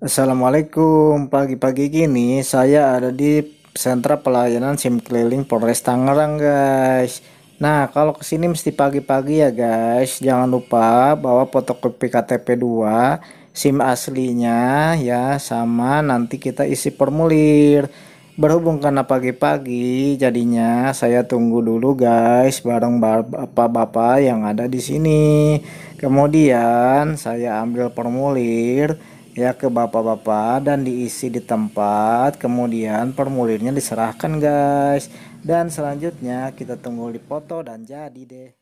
Assalamualaikum, pagi-pagi gini saya ada di sentra pelayanan SIM keliling Polres Tangerang guys Nah kalau kesini mesti pagi-pagi ya guys Jangan lupa bawa fotokopi KTP 2 SIM aslinya ya sama nanti kita isi formulir Berhubung karena pagi-pagi jadinya saya tunggu dulu guys bareng bapak-bapak yang ada di sini Kemudian saya ambil formulir ya ke bapak-bapak dan diisi di tempat kemudian formulirnya diserahkan guys dan selanjutnya kita tunggu di foto dan jadi deh